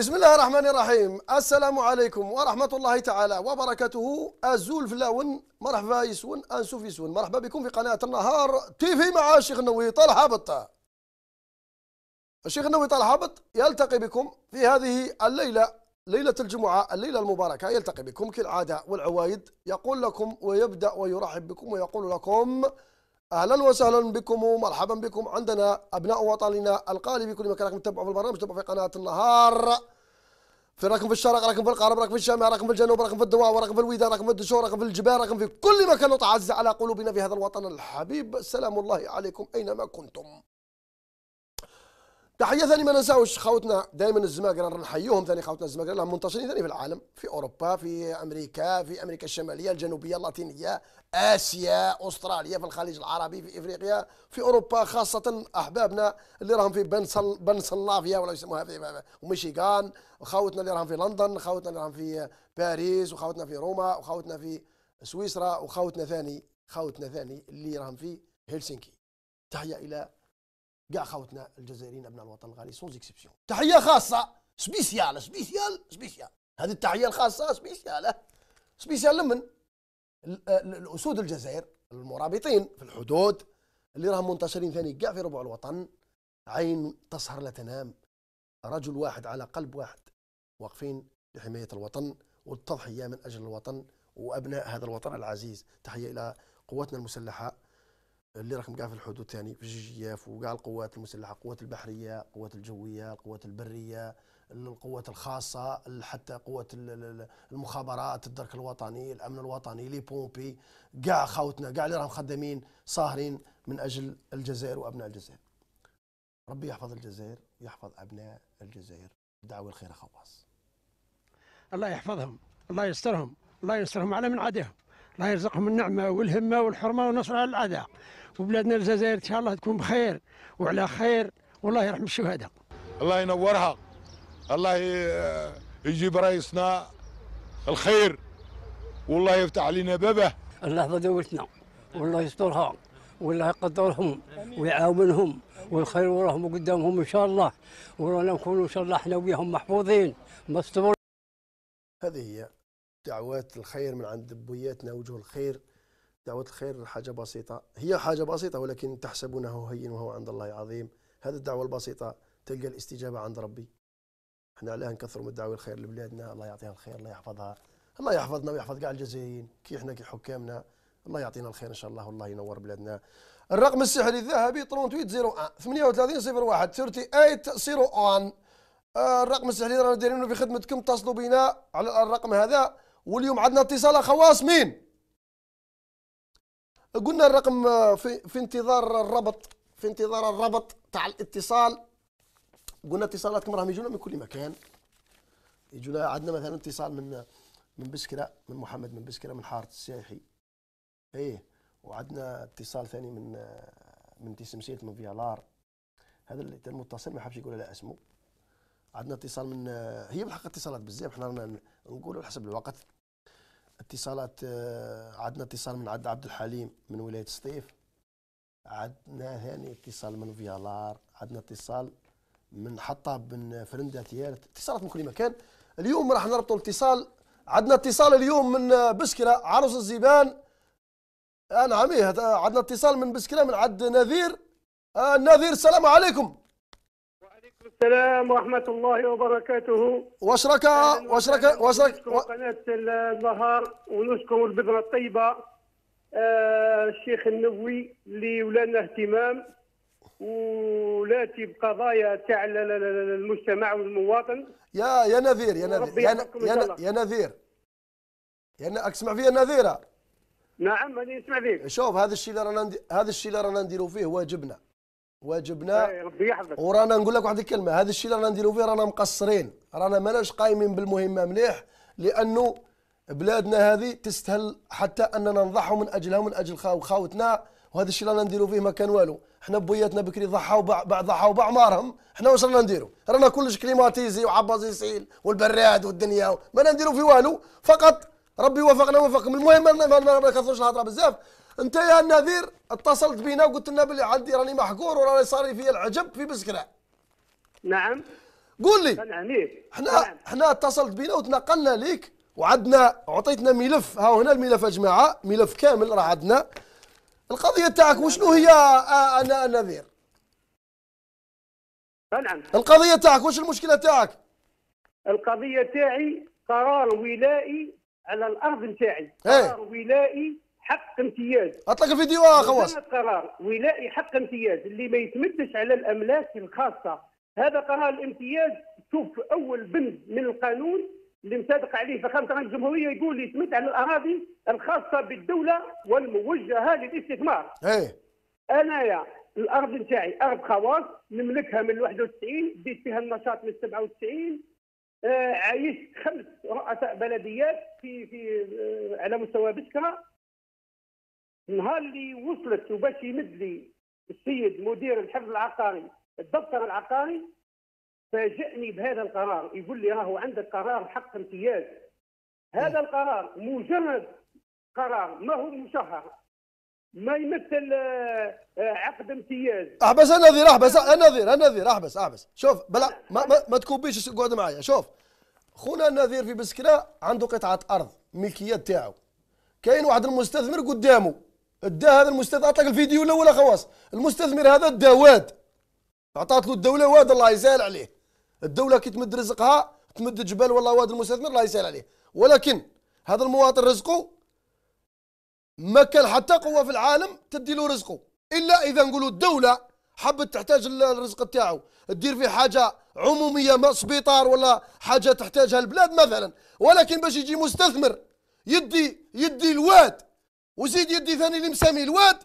بسم الله الرحمن الرحيم السلام عليكم ورحمة الله تعالى وبركاته أزول فلاون مرحبا يسون أنسوف يسون مرحبا بكم في قناة النهار تيفي مع الشيخ النووي طال حابط الشيخ النووي طال حابط يلتقي بكم في هذه الليلة ليلة الجمعة الليلة المباركة يلتقي بكم كالعادة والعوايد يقول لكم ويبدأ ويرحب بكم ويقول لكم اهلا وسهلا بكم ومرحبا بكم عندنا ابناء وطننا القالي بكل مكان راكم تتابعوا في البرنامج تتابعوا في قناه النهار في راكم في الشرق راكم في القارب راكم في الشمال راكم في الجنوب راكم في الدواء راكم في الوداد راكم في الدشور راكم في الجبال راكم في كل مكان تعز على قلوبنا في هذا الوطن الحبيب سلام الله عليكم اينما كنتم تحيه ثاني ما ننساوش خوتنا دائما الزماقرة نحيوهم ثاني خوتنا الزماقرة راهم منتشرين ثاني في العالم في اوروبا في امريكا في امريكا الشماليه الجنوبيه اللاتينيه اسيا استراليا في الخليج العربي في افريقيا في اوروبا خاصه احبابنا اللي راهم في بنسلافيا ولا يسموها في وميشيغان وخوتنا اللي راهم في لندن خوتنا اللي راهم في باريس وخوتنا في روما وخوتنا في سويسرا وخوتنا ثاني خوتنا ثاني اللي راهم في هلسنكي تحيه الى كاع خوتنا الجزائريين ابناء الوطن الغالي سون اكسبسيون تحيه خاصه سبيسيال سبيسيال سبيسيال هذه التحيه الخاصه سبيسيال أه. سبيسيال لمن الاسود الجزائر المرابطين في الحدود اللي راهم منتشرين ثاني كاع في ربع الوطن عين تسهر لا تنام رجل واحد على قلب واحد واقفين لحمايه الوطن والتضحيه من اجل الوطن وابناء هذا الوطن العزيز تحيه الى قواتنا المسلحه اللي راكم كاع في الحدود ثاني في الجيجياف وكاع القوات المسلحه القوات البحريه القوات الجويه القوات البريه القوات الخاصه حتى قوات المخابرات الدرك الوطني الامن الوطني لي بومبي كاع خاوتنا كاع اللي راهم خدامين ساهرين من اجل الجزائر وابناء الجزائر ربي يحفظ الجزائر ويحفظ ابناء الجزائر دعوة الخير خواص الله يحفظهم الله يسترهم الله يسترهم على من عاداهم الله يرزقهم النعمة والهمة والحرمة والنصر على الأعداء وبلادنا الجزائر إن شاء الله تكون بخير وعلى خير والله يرحم الشهداء الله ينورها الله يجيب رئيسنا الخير والله يفتح علينا بابه الله يحفظ دولتنا والله يسترها والله يقدرهم ويعاونهم والخير وراهم قدامهم ان شاء الله ورانا نكونوا ان شاء الله احنا وياهم محفوظين مستمر هذه هي دعوات الخير من عند بوياتنا وجه الخير دعوة الخير حاجة بسيطة هي حاجة بسيطة ولكن تحسبونه هين وهو عند الله عظيم هذه الدعوة البسيطة تلقى الاستجابة عند ربي احنا علاه نكثروا من دعوة الخير لبلادنا الله يعطيها الخير الله يحفظها الله يحفظنا ويحفظ كاع الجزائريين كي احنا كي حكامنا الله يعطينا الخير ان شاء الله والله ينور بلادنا الرقم السحري الذهبي 3801 38 01 38 01 الرقم السحري رانا دايرينه في خدمتكم اتصلوا بنا على الرقم هذا واليوم عندنا اتصال خواص مين قلنا الرقم آه، في, في انتظار الربط في انتظار الربط تاع الاتصال قلنا اتصالاتكم راهم يجونا من كل مكان يجونا عندنا مثلا اتصال من آه، من بسكره من محمد من بسكره من حاره السياحي ايه وعندنا اتصال ثاني من آه، من تسمسيت من فيالار هذا المتصل ما حبش يقول لا اسمه عندنا اتصال من هي بالحق اتصالات بزاف رانا نقولوا حسب الوقت اتصالات آه، عندنا اتصال من عد عبد الحليم من ولايه سطيف عندنا هاني اتصال من فيالار عندنا اتصال من حطاب بن فرندا تيارت اتصالات من كل مكان اليوم راح نربطوا الاتصال عندنا اتصال اليوم من آه، بسكرة عروس الزبان انا آه، نعم إيه، عندنا اتصال من بسكرة من عند نذير آه نذير السلام عليكم السلام ورحمة الله وبركاته واشرك واشرك واشرك قناة النهار ونشكر البذرة الطيبة آه الشيخ النبوي اللي ولانا اهتمام ولاتي بقضايا تاع المجتمع والمواطن يا يا نذير يا نذير يا, يا, يا نذير يا نذير. اسمع فيا نذيره نعم راني نسمع فيك شوف هذا الشيء اللي رانا هذا الشيء اللي رانا نديروا فيه واجبنا واجبنا إيه، ورانا نقول لك واحد الكلمه هذا الشيء اللي رانا نديرو فيه رانا مقصرين رانا ماناش قايمين بالمهمه مليح لانه بلادنا هذه تستهل حتى اننا نضحوا من اجلها ومن اجل خاوتنا وهذا الشيء اللي رانا نديرو فيه ما كان والو احنا بوياتنا بكري ضحوا ضحوا باعمارهم احنا واش رانا نديرو رانا كلش كليماتيزي وعبازيسيل والبراد والدنيا ما نديرو في والو فقط ربي وفقنا وفقكم المهم ما نكثرش الهضره بزاف انت يا نذير اتصلت بينا وقلت لنا بلي عندي راني محقور وراني صار لي في العجب في بسكرة نعم قول لي احنا نعم. احنا اتصلت بينا وتنقلنا ليك وعندنا عطيتنا ملف ها هنا الملف يا جماعه ملف كامل راه عندنا القضيه تاعك وشنو هي انا نذير نعم القضيه تاعك واش المشكله تاعك القضيه تاعي قرار ولائي على الارض نتاعي إيه. قرار ولائي حق امتياز اطلق الفيديو خواص قرار ولائي حق امتياز اللي ما يتمدش على الاملاك الخاصه هذا قرار الامتياز شوف اول بند من القانون اللي مصادق عليه فخامه رئيس الجمهوريه يقول يتمد على الاراضي الخاصه بالدوله والموجهه للاستثمار. ايه انايا الارض نتاعي ارض خواص نملكها من 91 بديت فيها النشاط من 97 آه عايشت خمس رؤساء بلديات في في آه على مستوى بشكره نهار اللي وصلت وباش يمد لي السيد مدير الحفظ العقاري الدفتر العقاري فاجئني بهذا القرار يقول لي راهو عندك قرار حق امتياز هذا القرار مجرد قرار ما هو مشهر ما يمثل آه، آه، عقد امتياز احبس انا نظير احبس انا نظير انا نظير احبس احبس شوف بلا ما, ما, ما تكوبيش اقعد معايا شوف خونا النذير في بسكرة عنده قطعة أرض ملكية تاعو كاين واحد المستثمر قدامه ادا هذا المستثمر عطاك الفيديو الاول خواص المستثمر هذا دا واد عطات له الدوله واد الله يسهل عليه الدوله كي تمد رزقها تمد جبال والله واد المستثمر الله يسهل عليه ولكن هذا المواطن رزقه ما كان حتى قوه في العالم تدي له رزقه الا اذا نقولوا الدوله حبت تحتاج الرزق تاعو تدير فيه حاجه عموميه سبيطار ولا حاجه تحتاجها البلاد مثلا ولكن باش يجي مستثمر يدي يدي الواد وزيد يدي ثاني اللي مسامي الواد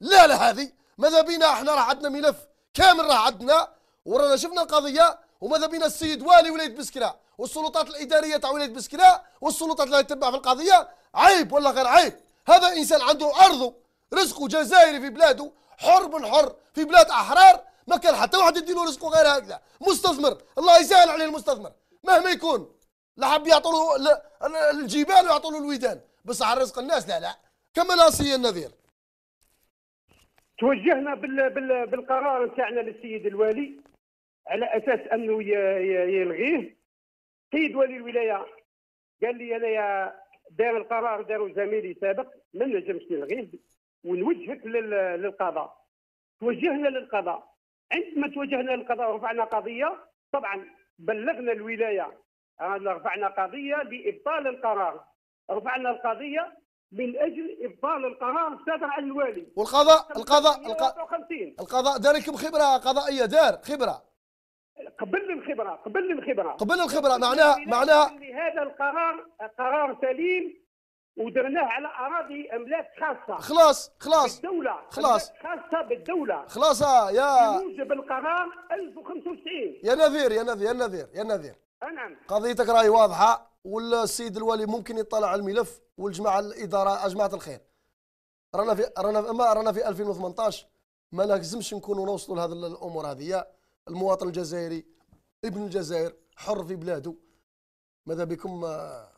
لا لا هذه ماذا بينا احنا راه عندنا ملف كامل راه عندنا ورانا شفنا القضيه وماذا بينا السيد والي ولايه بسكرة والسلطات الاداريه تاع ولايه بسكرة والسلطات اللي تتبع في القضيه عيب ولا غير عيب هذا انسان عنده ارضه رزقه جزائري في بلاده حر من حر في بلاد احرار ما كان حتى واحد يديله رزقه غير هكذا مستثمر الله يسهل عليه المستثمر مهما يكون لا حب يعطوا له الجبال ويعطوا له الودان بصح رزق الناس لا لا كما سي النذير توجهنا بال بال بالقرار نتاعنا للسيد الوالي على اساس انه يلغيه سيد ولي الولايه قال لي انايا دار القرار داروا زميلي سابق ما نجمش نلغيه ونوجهك للقضاء توجهنا للقضاء عندما توجهنا للقضاء ورفعنا قضيه طبعا بلغنا الولايه آه، رفعنا قضيه بابطال القرار رفعنا القضيه من اجل افضال القرار الصادر عن الوالي والقضاء القضاء القضاء القضاء دار لكم خبره قضائيه دار خبره قبل الخبره قبل الخبره قبل الخبره معناها معناها هذا القرار قرار سليم ودرناه على اراضي املاك خاصه خلاص خلاص بالدوله خلاص خاصه بالدوله خلاص آه، يا بموجب القرار 1095 يا نذير يا نذير يا نذير يا نذير نعم قضيتك راهي واضحه والسيد الوالي ممكن يطلع على الملف والجماعه الاداره جماعه الخير رانا في رانا في رانا في 2018 ما لازمش نكونوا نوصلوا لهذ الامور هذه المواطن الجزائري ابن الجزائر حر في بلاده ماذا بكم آه،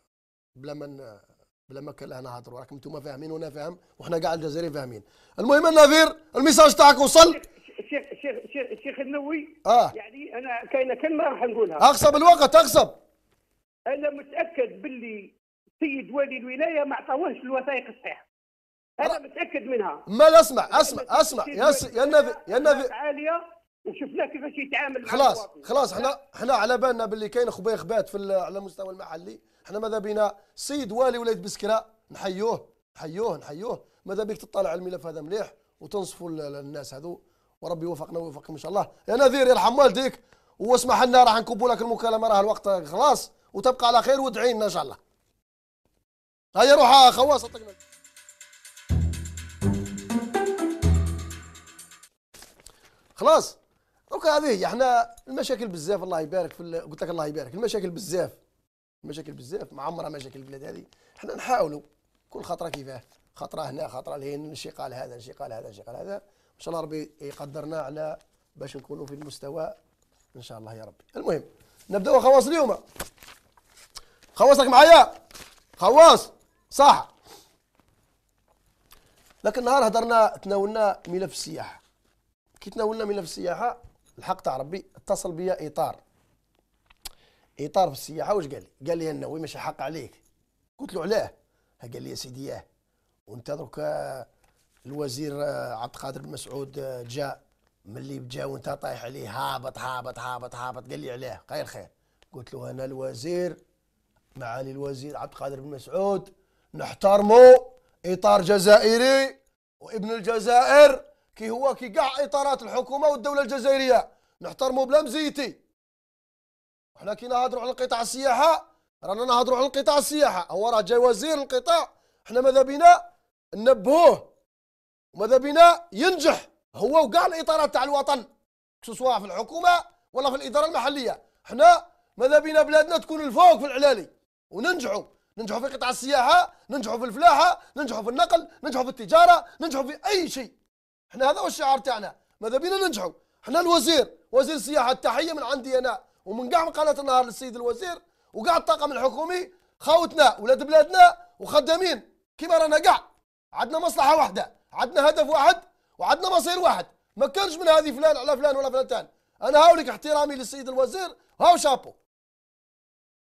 بلا ما بلا ما كان لهنا هضروا راكم انتم فاهمين وانا فاهم وحنا كاع الجزائريين فاهمين المهم النذير الميساج تاعك وصل الشيخ الشيخ الشيخ النووي اه يعني انا كاينه كلمه راح نقولها اغصب الوقت اغصب انا متاكد باللي سيد والي الولايه ما عطاوهش الوثائق الصحيحه انا متاكد منها ما اسمع اسمع اسمع يا س... يا النبي يا النبي عاليه وشفنا كيفاش يتعامل خلاص مع خلاص احنا احنا على بالنا باللي كاين خبايا خبات في على المستوى المحلي احنا ماذا بينا سيد والي ولايه بسكرة نحيوه نحيوه نحيوه ماذا بيك تطلع على الملف هذا مليح وتنصفوا الناس هذو وربي يوفقنا ويوفقكم ان شاء الله يا نذير يرحم والديك واسمح لنا راح نكبوا لك المكالمه راه الوقت خلاص وتبقى على خير وادعي لنا ان شاء الله هيا روح خواص خلاص اوكي هذه هي احنا المشاكل بزاف الله يبارك في قلت لك الله يبارك المشاكل بزاف المشاكل بزاف ما عمرها مشاكل البلاد هذه احنا نحاولوا كل خطره كيفاه خطره هنا خطره لهنا انشقال هذا انشقال هذا انشقال هذا ان شاء الله ربي يقدرنا على باش نكونوا في المستوى ان شاء الله يا ربي المهم نبداو خواص اليوم خواسك معايا خواص صح لكن النهار هضرنا تناولنا ملف السياحه كي تناولنا ملف السياحه الحق تاع ربي اتصل بيا اطار اطار في السياحه واش قال لي؟ قال لي النووي ماشي حق عليك قلت له علاه قال لي يا سيدي ياه وانت دركا آه، الوزير آه، عبد القادر بن مسعود آه، جاء ملي جا وانت طايح عليه هابط هابط هابط هابط قال لي علاه غير خير قلت له انا الوزير معالي الوزير عبد القادر بن مسعود نحترمو اطار جزائري وابن الجزائر كي هو كي كاع اطارات الحكومه والدوله الجزائريه نحترمو بلا مزيتي وحنا كي نهضروا على القطاع السياحه رانا نهضروا على القطاع السياحه هو راه جاي وزير القطاع حنا ماذا بينا ننبهوه وماذا بينا ينجح هو وكاع الاطارات تاع الوطن سواء في الحكومه ولا في الاداره المحليه حنا ماذا بينا بلادنا تكون الفوق في العلالي وننجحوا ننجحوا في قطاع السياحه ننجحوا في الفلاحه ننجحوا في النقل ننجحوا في التجاره ننجحوا في اي شيء احنا هذا هو الشعار تاعنا ماذا بينا ننجحوا احنا الوزير وزير السياحه التحيه من عندي انا ومن كاع قناه النهار للسيد الوزير وكاع الطاقم الحكومي خاوتنا ولاد بلادنا وخدامين كيما رانا كاع عندنا مصلحه واحده عندنا هدف واحد وعندنا مصير واحد ما كانش من هذه فلان على فلان ولا فلان تاني. انا هاوليك احترامي للسيد الوزير هاو شابو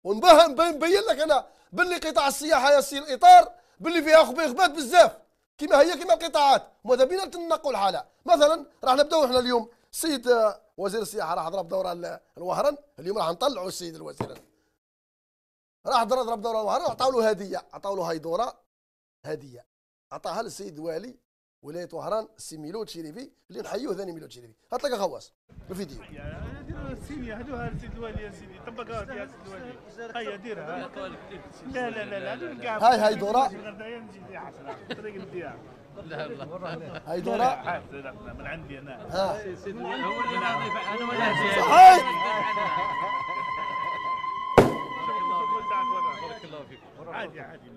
ونبهم نبين لك انا باللي قطاع السياحه يصير الاطار باللي فيها خبات بزاف كما هي كما القطاعات وماذا بينا تنقل الحاله مثلا راح نبداو احنا اليوم السيد آه، وزير السياحه راح ضرب دوره الوهران اليوم راح نطلعوا السيد الوزير راح ضرب دوره الوهران عطاو له هديه عطاو له هاي دوره هديه عطاها للسيد والي ولايه وهران سي ميلو شريفي اللي نحيوه ثاني ميلو شريفي هات لك خواص الفيديو انا ديروا السيمية هدوها لسيد الوالي يا سيدي طبقها يا سيد الوالي هيا ديرها لا لا لا لا هاي هاي دورة طريق الديار هاي دورا من عندي انا ها هو اللي انا ولا صحيح بارك الله فيك عادي عادي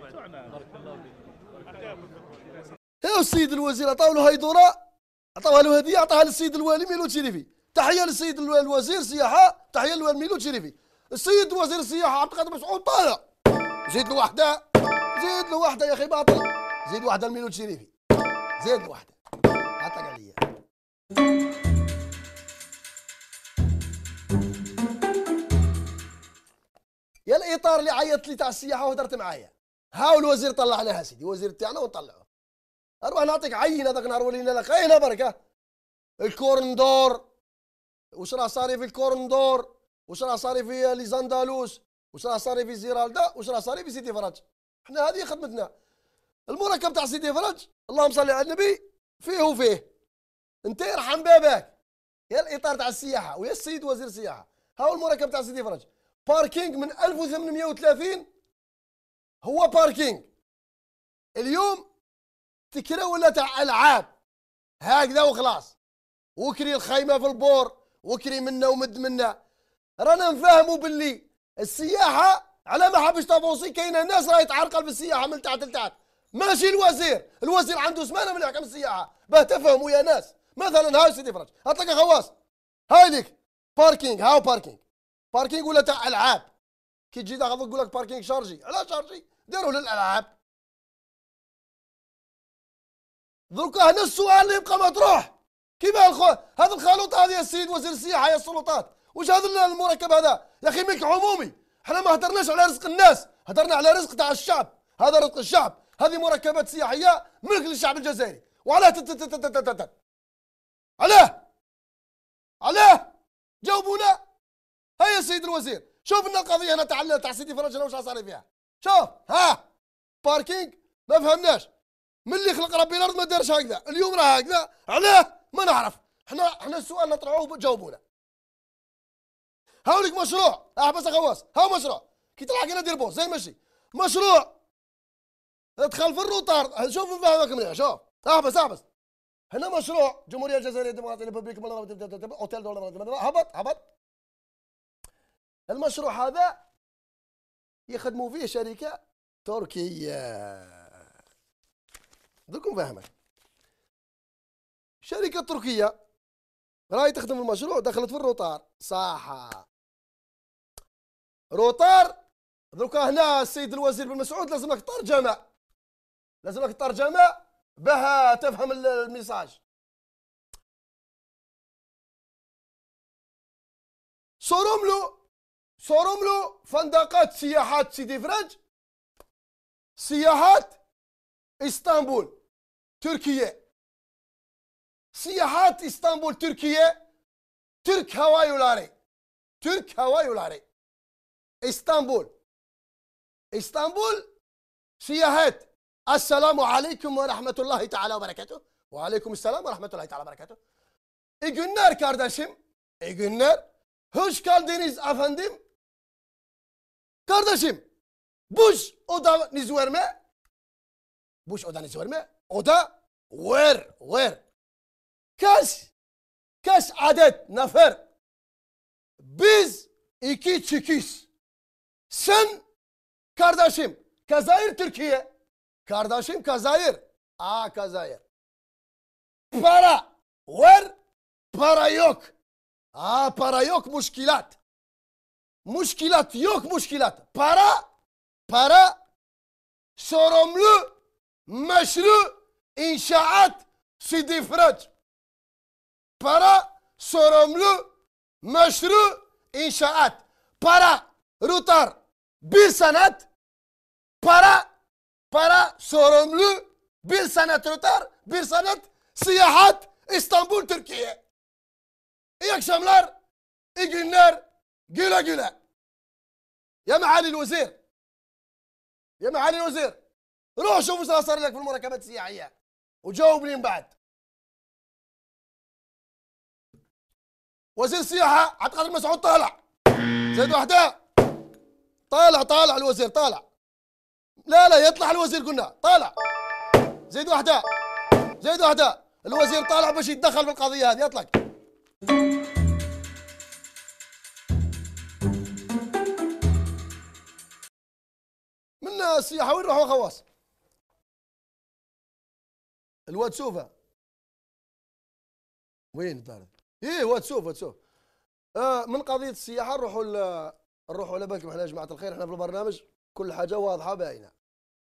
بارك الله فيك يا السيد الوزير عطاو له هيدوره عطاوها له هديه عطاها للسيد الوالي ميلو تشريفي تحيه للسيد الوزير السياحه تحيه للوالي ميلو تشريفي السيد وزير السياحه عبد القادر مسعود طالع زيد له وحده زيد له وحده يا اخي باطل زيد وحده لميلو تشريفي زيد له وحده عطاك عليا يا الاطار اللي عيطت لي تاع السياحه وهدرت معايا هاو الوزير طلع لها سيدي وزير تاعنا ونطلعه اروح نعطيك عين هذاك نهار ولينا لك عينه بركه الكورندور واش راه صاري في الكورندور واش راه صاري في لي زاندالوس واش راه صاري في زيرالدا واش راه صاري في سيدي فرج حنا هذه خدمتنا المركب تاع سيدي فرج اللهم صل على النبي فيه وفيه انت يرحم باباك يا الاطار تاع السياحه ويا السيد وزير السياحه هاو المركب تاع سيدي فرج باركينج من 1830 هو باركينج اليوم تكره ولا تاع العاب هكذا وخلاص وكري الخيمه في البور وكري منا ومد منا رانا نفهموا باللي السياحه على ما حبش تافونسي كاينه ناس راهي تعرقل بالسياحه من تحت لتحت ماشي الوزير الوزير عنده سمانه من يحكم السياحه باه تفهموا يا ناس مثلا هاي سيدي فرج هاتلك خواص هاي ليك باركينغ هاو باركينغ باركينغ ولا تاع العاب كي تجي تاخذ تقول لك باركينغ شارجي على شارجي ديروه للالعاب دركا هنا السؤال اللي يبقى مطروح كيما الخو... هذا الخلوط هذه السيد وزير السياحه يا السلطات واش هذا المركب هذا يا اخي ملك عمومي احنا ما هدرناش على رزق الناس هدرنا على رزق تاع الشعب هذا رزق الشعب هذه مركبات سياحيه ملك للشعب الجزائري وعلاه علاه علاه جاوبونا يا سيد الوزير شوف لنا القضيه هنا تاع تاع سيدي فرج واش صار فيها شوف ها باركينج ما فهمناش من اللي خلق ربي الارض ما دارش هكذا اليوم راه هكذا علاه ما نعرف حنا حنا السؤال نطرحوه جاوبونا هاوليك مشروع احبس آه، غواص هاو مشروع كي تلحق انا دير بوز زي ماشي مشروع ادخل في الروطار شوف من مليح شوف احبس احبس هنا مشروع جمهوريه الجزائريه الديمقراطيه ريبوبليك اوتيل دولار هبط هبط المشروع هذا يخدموا فيه شركه تركيه دوك فاهمك شركة تركية راهي تخدم المشروع دخلت في الروطار صح روطار دروكا هنا السيد الوزير بن مسعود لازمك ترجمة لازمك ترجمة باه تفهم الميساج صورملو صورملو فندقات سياحات سيدي فرج سياحات İstanbul, Türkiye. Siyahat İstanbul, Türkiye. Türk Hava Yolları. Türk Hava Yolları. İstanbul. İstanbul siyahat. Esselamu Aleyküm ve Rahmetullahi Teala ve Berekatuhu. Ve Aleyküm Selam ve Rahmetullahi Teala ve Berekatuhu. İyi günler kardeşim. İyi günler. Hoş geldiniz efendim. Kardeşim, boş odanız verme. Bu iş odanesi var mı? Oda ver ver. Kaç? Kaç adet nefer? Biz iki çıkış. Sen kardeşim Kazayır Türkiye. Kardeşim Kazayır. Aa Kazayır. Para var, para yok. Aa para yok muşkilat. Muşkilat yok muşkilat. Para, para sorumlu Meşru inşaat sidifraç. Para sorumlu meşru inşaat. Para rutar bir sanat. Para para sorumlu bir sanat rutar bir sanat siyahat İstanbul Türkiye. İyi akşamlar, iyi günler, güle güle. يا معالي الوزير يا معالي الوزير روح شوف ايش صار لك في المراكبات السياحيه وجاوبني من بعد وزير السياحه اعتقد المسعود طالع زيد وحده طالع طالع الوزير طالع لا لا يطلع الوزير قلنا طالع زيد وحده زيد وحده الوزير طالع باش يتدخل في القضيه هذه اطلق من السياحه وين راحوا خواص الواد سوفا وين طارت ايه واد سوف واد سوف آه من قضيه السياحه نروحوا نروحوا على بالكم احنا يا جماعه الخير احنا في البرنامج كل حاجه واضحه باينه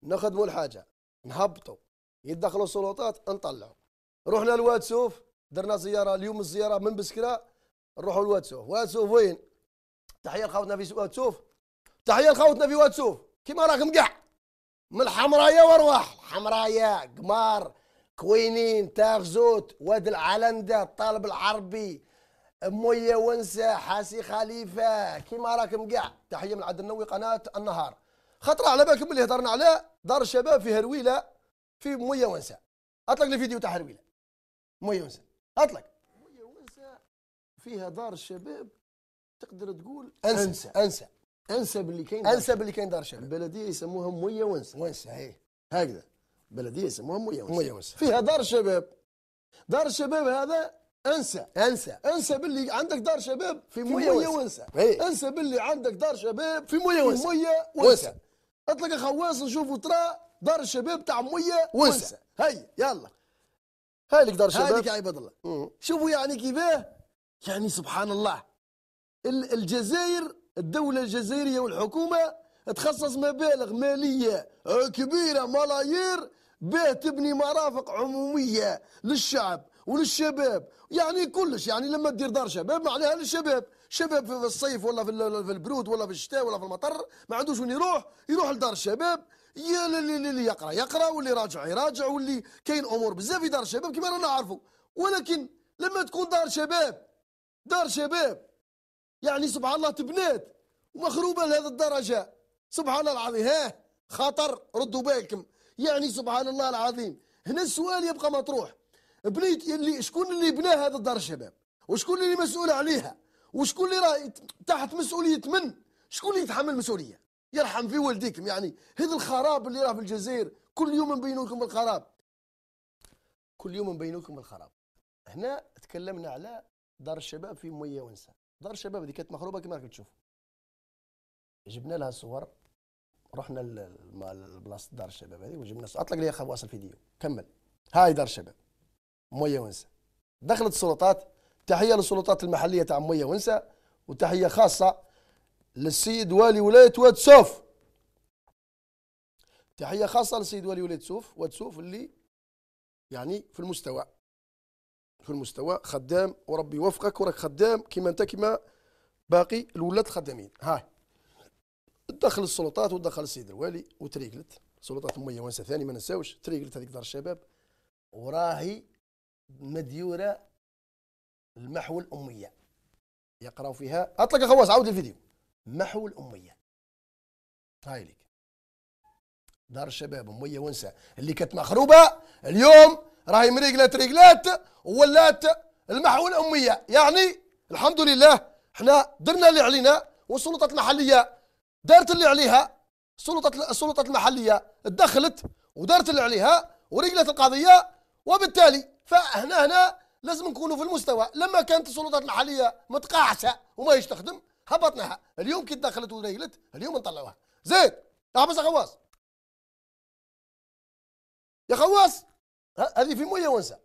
نخدموا الحاجه نهبطوا يدخلوا السلطات نطلعوا رحنا لواد سوف درنا زياره اليوم الزياره من بسكرة نروحوا لواد سوف واد سوف وين تحيه لخوتنا في واد سوف تحيه لخوتنا في واد سوف كيما راك مقع من الحمرايا وارواح الحمرايا قمار كوينين تاغزوت واد العلندة الطالب العربي موية ونسى حاسي خليفة كيما راكم كاع تحية من عبد النووي قناة النهار خطرة على بالكم اللي هضرنا على دار الشباب في هرويلة في موية ونسى أطلق الفيديو تاع هرويلة موية ونسى أطلق موية ونسى فيها دار الشباب تقدر تقول أنسى أنسى أنسى, أنسى باللي كاين أنسى باللي كاين دار الشباب البلدية يسموها موية ونسى ونسى إيه. هي هكذا بلديه اسمها ام يونس فيها دار شباب دار الشباب هذا انسى انسى انسى باللي عندك دار شباب في مويه وانسى إيه. انسى باللي عندك دار شباب في مويه وانسى مويه وانسى اطلق خواص نشوفوا ترى دار الشباب تاع مويه وانسى هيا يلا هاي دار الشباب هاي يا عباد الله شوفوا يعني كيفاه يعني سبحان الله الجزائر الدولة الجزائرية والحكومة تخصص مبالغ مالية كبيرة ملايير باه تبني مرافق عموميه للشعب وللشباب يعني كلش يعني لما تدير دار شباب معناها للشباب شباب في الصيف ولا في البرود ولا في الشتاء ولا في المطر ما عندوش وين يروح يروح لدار الشباب يا اللي يقرا يقرا واللي راجع يراجع واللي كاين امور بزاف في دار الشباب كما رانا نعرفوا ولكن لما تكون دار شباب دار شباب يعني سبحان الله تبنات ومخروبه لهذه الدرجه سبحان الله العظيم ها خطر ردوا بالكم يعني سبحان الله العظيم هنا السؤال يبقى مطروح بنيت اللي شكون اللي بنى هذا الدار الشباب وشكون اللي مسؤول عليها وشكون اللي راه تحت مسؤوليه من شكون اللي يتحمل المسؤوليه يرحم في والديكم يعني هذا الخراب اللي راه في الجزائر كل يوم نبين لكم الخراب كل يوم نبين لكم الخراب هنا تكلمنا على دار الشباب في ميه ونسا دار الشباب هذه كانت مخروبه كما راكم تشوفوا جبنا لها صور رحنا لبلاصه دار الشباب هذه وجبنا اطلق لي واصل فيديو كمل هاي دار الشباب مويه ونسا دخلت السلطات تحيه للسلطات المحليه تاع مويه ونسا وتحيه خاصه للسيد والي ولايه واد سوف تحيه خاصه للسيد والي ولايه سوف واد سوف اللي يعني في المستوى في المستوى خدام وربي يوفقك وراك خدام كيما انت كيما باقي الولاد الخدامين هاي ودخل السلطات ودخل السيد الوالي وتريقلت سلطات ميه وانسى ثاني ما نساوش تريقلت هذيك دار الشباب وراهي مديوره المحو الاميه يقراو فيها اطلق خواص عاود الفيديو محو الاميه هايلك دار الشباب ميه ونسى اللي كانت مخروبه اليوم راهي مريقلات رجلات ولات المحو الاميه يعني الحمد لله احنا درنا اللي علينا والسلطات المحليه دارت اللي عليها السلطة السلطة المحلية دخلت ودارت اللي عليها ورجلت القضية وبالتالي فهنا هنا لازم نكونوا في المستوى لما كانت السلطات المحلية متقاعسة وما تخدم هبطناها اليوم كي دخلت ورجلت اليوم نطلعوها زيد يا خواص يا خواص هذه في مويه ونسى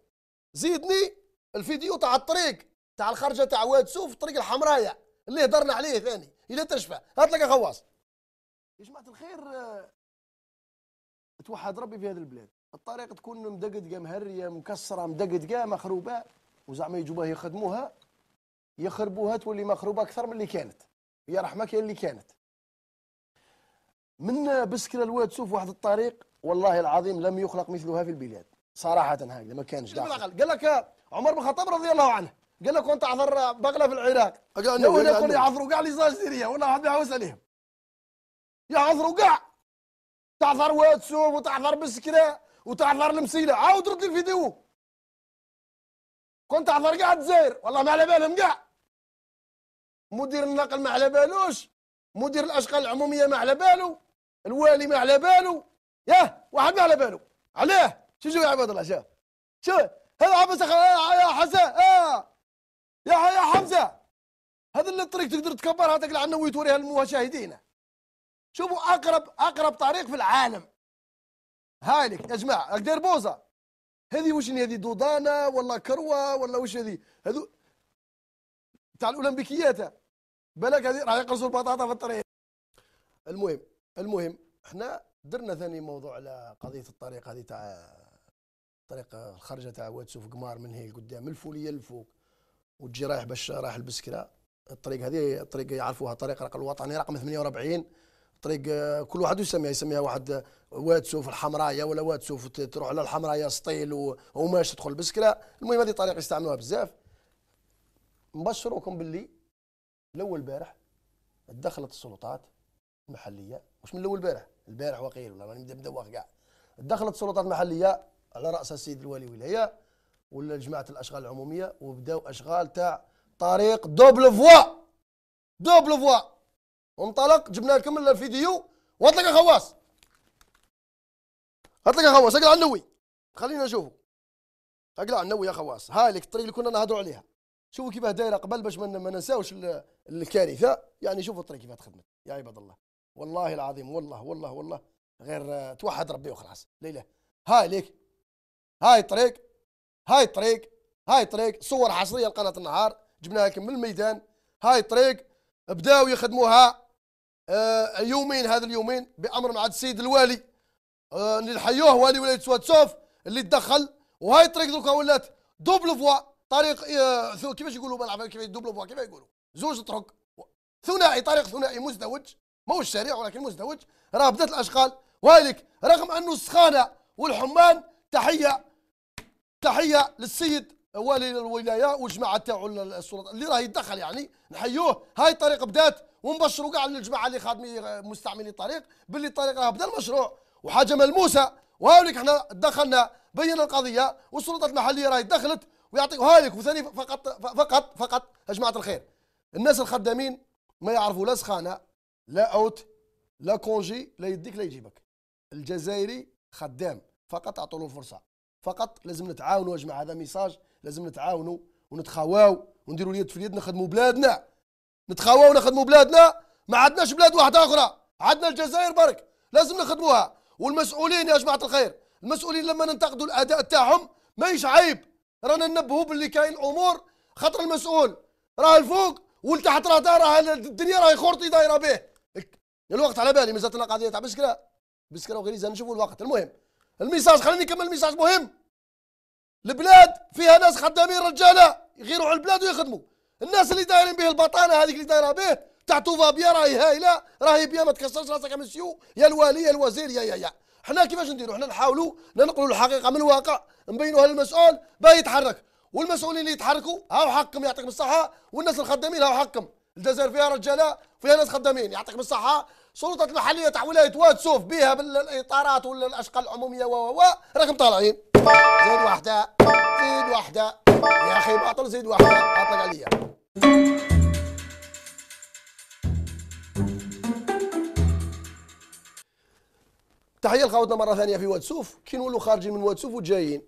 زيدني الفيديو تاع الطريق تاع الخرجه تاع واد سوف الطريق الحمرايا اللي هضرنا عليه ثاني اذا تشفى هات لك يا خواص يا جماعه الخير آه، توحد ربي في هذه البلاد الطريق تكون مدقدقه مهريه مكسره مدقدقه مخروبه وزعما يجوبها يخدموها يخربوها تولي مخروبه اكثر من اللي كانت يا رحمه كان اللي كانت من بسكرة الواد تشوف واحد الطريق والله العظيم لم يخلق مثلها في البلاد صراحه هكذا ما كانش قال لك عمر بن الخطاب رضي الله عنه قال لك وانت عذر بغله في العراق لو هنا كانوا يعذروا كاع لي سيريا ولا واحد يعوز عليهم يعذروا كاع تعذر واتسوب وتعذر بالسكرة وتعذر المسيلة عاود رد الفيديو كنت تعذر كاع الجزائر والله ما على بالهم كاع مدير النقل ما على بالوش مدير الاشغال العموميه ما على باله الوالي ما على باله ياه واحد ما على باله علاه شو شو يا عباد الله شوف شوف هذا عبس آه، يا حسن آه. يا يا حمزه هذا اللي الطريق تقدر تكبرها تقلع عنه وتوريها للمشاهدين شوفوا اقرب اقرب طريق في العالم هايلك يا جماعه راك بوزه هذه واش هذه دودانا ولا كروه ولا واش هذه هذو تاع الاولمبيكيات بالك هذه راه يقرصوا البطاطا في الطريق المهم المهم احنا درنا ثاني موضوع على قضيه الطريق هذه تاع طريق الخرجه تاع واد سوف قمار من هي قدام الفوليه للفوق وتجي رايح باش رايح البسكره الطريق هذه الطريق يعرفوها طريق رقم الوطني رقم 48 طريق آه، كل واحد يسميها يسميها واحد آه، واتسوف الحمرايا ولا واتسوف تروح على الحمرايا سطيل وماش تدخل بسكرة المهم هذه طريقه يستعملوها بزاف نبشركم باللي الاول البارح دخلت السلطات المحليه مش من الاول البارح البارح وقيل ولا راني مدوخ كاع دخلت السلطات المحليه على راسها السيد الوالي ولايه ولا جماعه الاشغال العموميه وبداو اشغال تاع طريق دوبل فوا دوبل فوا وانطلق جبنا لكم الفيديو واطلق يا خواص اطلق يا خواص اقلع النوي خلينا نشوفه اقلع النوي يا خواص هاي لك الطريق اللي كنا نهضروا عليها شوفوا كيفاه دايره قبل باش ما ننساوش الكارثه يعني شوفوا الطريق كيفاه تخدمت يا عباد الله والله العظيم والله والله والله غير آه، توحد ربي وخلاص لا اله هاي ليك هاي الطريق هاي الطريق هاي الطريق صور حصريه لقناه النهار جبناها لكم من الميدان هاي الطريق بداو يخدموها آه، يومين هذا اليومين بامر مع السيد الوالي آه، اللي نحيوه والي ولايه سواتسوف سوف اللي تدخل وهاي الطريق دوكا ولات دوبل فوا طريق آه، كيفاش يقولوا كيف دوبل فوا كيفاش يقولوا زوج طرق ثنائي طريق ثنائي مزدوج ماهوش سريع ولكن مزدوج راه بدات الاشغال وهالك رغم انه السخانه والحمان تحيه تحيه للسيد والي الولايه والجماعه تاعو السلطه اللي راه يدخل يعني نحيوه هاي الطريق بدات ونبشروا كاع للجماعه اللي خادمين آه، مستعملي الطريق باللي الطريق راه بدا المشروع وحاجه ملموسه وهاوليك احنا دخلنا بينا القضيه والسلطات المحليه راهي دخلت ويعطيك هالك وثاني فقط فقط فقط يا جماعه الخير الناس الخدامين ما يعرفوا لا سخانه لا اوت لا كونجي لا يديك لا يجيبك الجزائري خدام فقط اعطوا له الفرصه فقط لازم نتعاونوا يا جماعه هذا ميساج لازم نتعاونوا ونتخاواو ونديروا اليد في اليد نخدموا بلادنا نتخاوى ونخدموا بلادنا ما عندناش بلاد واحدة أخرى عندنا الجزائر برك لازم نخدموها والمسؤولين يا جماعة الخير المسؤولين لما ننتقدوا الأداء تاعهم ماهيش عيب رانا ننبهوا باللي كاين أمور خاطر المسؤول راه الفوق والتحت راه راه الدنيا راهي خرطي دايره به الوقت على بالي مازالت القضية تاع بسكره بسكره وغريزه نشوفوا الوقت المهم الميساج خليني نكمل الميساج مهم البلاد فيها ناس خدامين رجاله يغيروا على البلاد ويخدموا الناس اللي دايرين به البطانه هذيك اللي دايره به تاع توفابيا بيا راهي هايله راهي بيا ما تكسرش راسك يا مسيو يا الوالي يا الوزير يا يا يا حنا كيفاش نديروا حنا نحاولوا ننقلوا الحقيقه من الواقع نبينوها للمسؤول باه يتحرك والمسؤولين اللي يتحركوا هاو حقهم يعطيكم الصحه والناس الخدامين هاو حقهم الجزائر فيها رجاله فيها ناس خدامين يعطيكم الصحه السلطات المحليه تاع ولايه واد سوف بها بالاطارات والاشقال العموميه العموميه و و راكم طالعين زيد واحده زيد واحده يا اخي باطل زيد واحد اطلق عليا تحيه لخوتنا مره ثانيه في واتسوف كي نولوا خارجين من واتسوف وجايين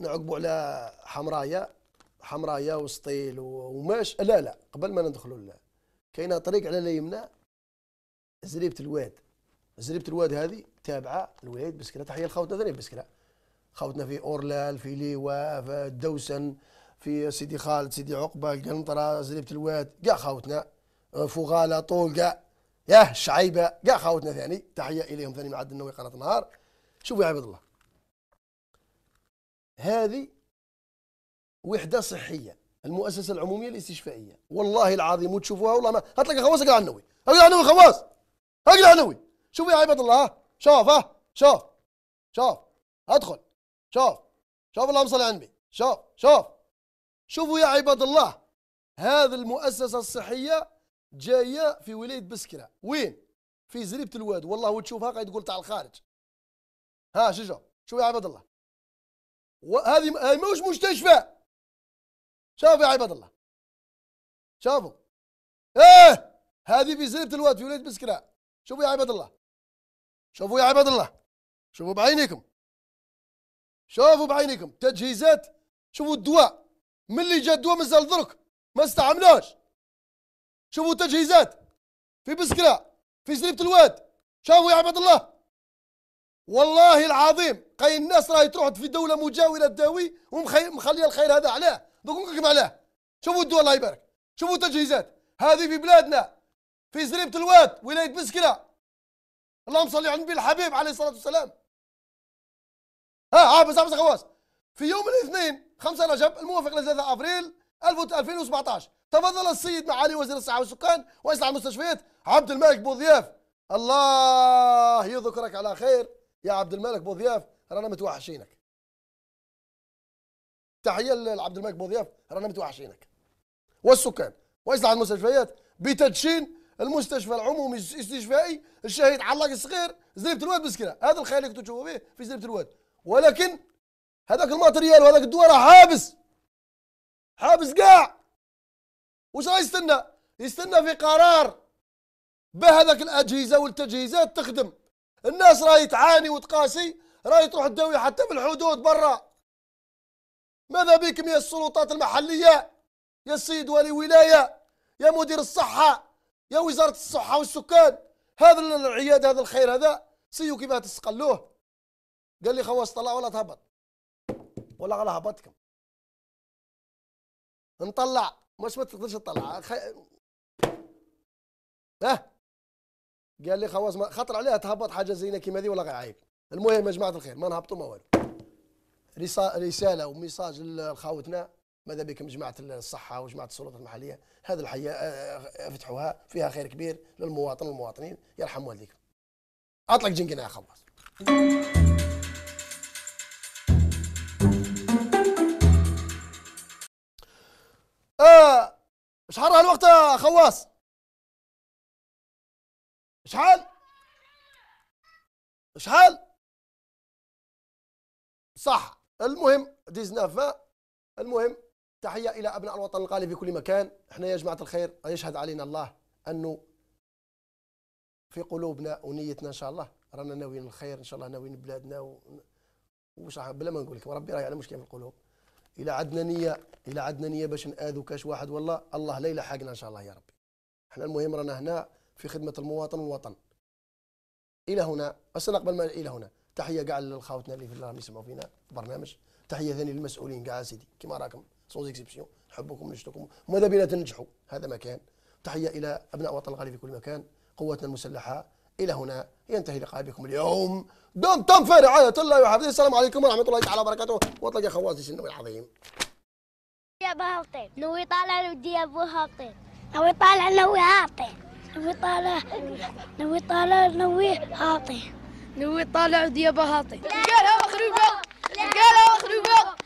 نعقبوا على حمرايا حمرايا وسطيل وماش لا لا قبل ما ندخلوا لا كاينه طريق على اليمنى زريبه الواد زريبه الواد هذه تابعه الواد بسكره تحيه لخوتنا ثاني بسكره خوتنا في اورلال في ليوا في الدوسن في سيدي خالد سيدي عقبه القنطره زريبه الواد كاع خوتنا فغاله طول كاع ياه شعيبه كاع خوتنا ثاني تحيه اليهم ثاني معد النووي قناه النهار شوفوا يا عباد الله هذه وحده صحيه المؤسسه العموميه الاستشفائيه والله العظيم وتشوفوها والله ما هتلقى خواص قاعد النووي على النووي خواص على النووي شوفوا يا عباد الله شوف ها شوف شوف ادخل شوف شوف على النبي شوف شوف شوفوا يا عباد الله هذه المؤسسة الصحية جاية في ولاية بسكرة وين في زريبة الواد والله وتشوفها قاعد تقول تاع الخارج ها شو شوف شوف يا عباد الله هذه ماهوش مستشفى شوف يا عباد الله شوفوا ايه هذه في زريبة الواد في ولاية بسكرة شوفوا يا عباد الله شوفوا يا عباد الله شوفوا بعينيكم شوفوا بعينيكم تجهيزات شوفوا الدواء من اللي جا الدواء مازال درك ما استعملوش شوفوا تجهيزات في بسكرة في سليبة الواد شوفوا يا عباد الله والله العظيم قاي الناس راهي تروح في دولة مجاورة تداوي ومخلية الخير هذا علاه دوك نقولكم علاه شوفوا الدواء الله يبارك شوفوا التجهيزات هذه في بلادنا في زريبة الواد ولاية بسكرة اللهم صل على النبي الحبيب عليه الصلاة والسلام اه عبس عبس خواص في يوم الاثنين 5 رجب الموافق ل 3 ابريل 2017 تفضل السيد معالي وزير الصحه والسكان واصلاح المستشفيات عبد الملك بوضياف الله يذكرك على خير يا عبد الملك بوضياف رانا متوحشينك تحيه لعبد الملك بوضياف رانا متوحشينك والسكان واصلاح المستشفيات بتدشين المستشفى العمومي الاستشفائي الشهيد علاق الصغير زريبه الواد مسكينه هذا الخيال اللي كنتوا تشوفوا به في زريبه الواد ولكن هذاك الماتريال وهذاك الدواء راه حابس حابس كاع واش راه يستنى يستنى في قرار بهذاك الاجهزه والتجهيزات تخدم الناس راهي تعاني وتقاسي راهي تروح تداوي حتى في الحدود برا ماذا بكم يا السلطات المحليه يا السيد ولي ولايه يا مدير الصحه يا وزاره الصحه والسكان هذا العياد هذا الخير هذا سيو كيفاه تستقلوه قال لي خوص طلع ولا تهبط ولا على هبطكم نطلع مش ما تقدرش تطلع خ... ها قال لي خوص ما خطر عليها تهبط حاجه زينه كيما ذي ولا غير عيب المهم يا جماعه الخير ما نهبطوا ما والو رساله وميساج لخاوتنا ماذا بكم جماعه الصحه وجماعه السلطات المحليه هذه الحيه آه، آه، افتحوها فيها خير كبير للمواطن والمواطنين يرحم والديكم اطلق جنقنا يا خواص خواص شحال شحال صح المهم 19 المهم تحيه الى ابناء الوطن الغالي في كل مكان احنا يا جماعه الخير يشهد علينا الله انه في قلوبنا ونيتنا ان شاء الله رانا ناويين الخير ان شاء الله ناويين بلادنا و... وش بلا ما نقول لك وربي راه يعلم مشكل كاين في القلوب الى عندنا نيه الى عندنا نيه باش كاش واحد والله الله لا يلحقنا ان شاء الله يا ربي احنا المهم رانا هنا في خدمه المواطن والوطن الى هنا اصلا قبل ما الى هنا تحيه كاع للخاوتنا اللي في راهم يسمعوا فينا البرنامج تحيه ثاني للمسؤولين كاع سيدي كيما راكم سون اكسبسيون نحبكم نشتكم وماذا بينا تنجحوا هذا ما كان تحيه الى ابناء وطن الغالي في كل مكان قواتنا المسلحه إلى هنا ينتهي لقاء بكم اليوم دمتم في رعاية الله وحفظه السلام عليكم ورحمة الله تعالى وبركاته واطلق يا خواتي النووي العظيم يا بهابطين نوي طالع ودي ابو هابطين نوي طالع نوي هاطي نوي طالع نوي طالع نوي هاطي نوي طالع ودي ابو هابطين قالها مخروبة قالها مخروبة